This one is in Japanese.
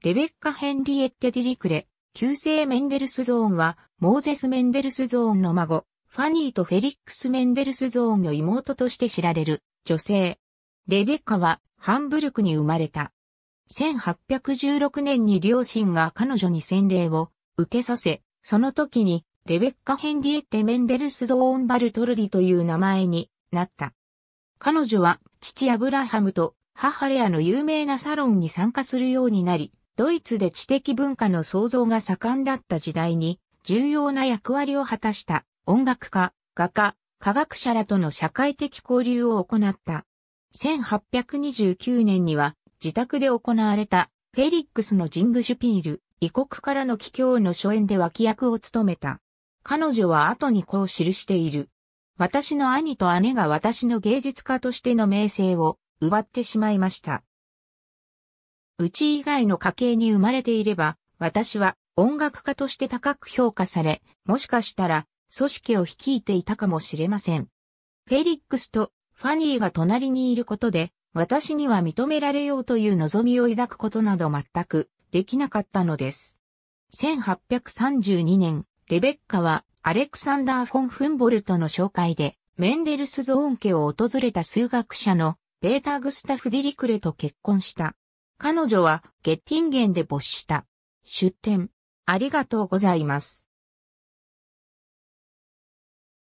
レベッカ・ヘンリエッテ・ディリクレ、旧姓メンデルスゾーンは、モーゼス・メンデルスゾーンの孫、ファニーとフェリックス・メンデルスゾーンの妹として知られる、女性。レベッカは、ハンブルクに生まれた。1816年に両親が彼女に洗礼を受けさせ、その時に、レベッカ・ヘンリエッテ・メンデルスゾーン・バルトルディという名前になった。彼女は、父アブラハムと母レアの有名なサロンに参加するようになり、ドイツで知的文化の創造が盛んだった時代に重要な役割を果たした音楽家、画家、科学者らとの社会的交流を行った。1829年には自宅で行われたフェリックスのジングシュピール、異国からの帰郷の初演で脇役を務めた。彼女は後にこう記している。私の兄と姉が私の芸術家としての名声を奪ってしまいました。うち以外の家系に生まれていれば、私は音楽家として高く評価され、もしかしたら組織を率いていたかもしれません。フェリックスとファニーが隣にいることで、私には認められようという望みを抱くことなど全くできなかったのです。1832年、レベッカはアレクサンダー・フォン・フンボルトの紹介で、メンデルスゾーン家を訪れた数学者のベータ・グスタフ・ディリクレと結婚した。彼女は、ゲッティンゲンで没した。出展。ありがとうございます。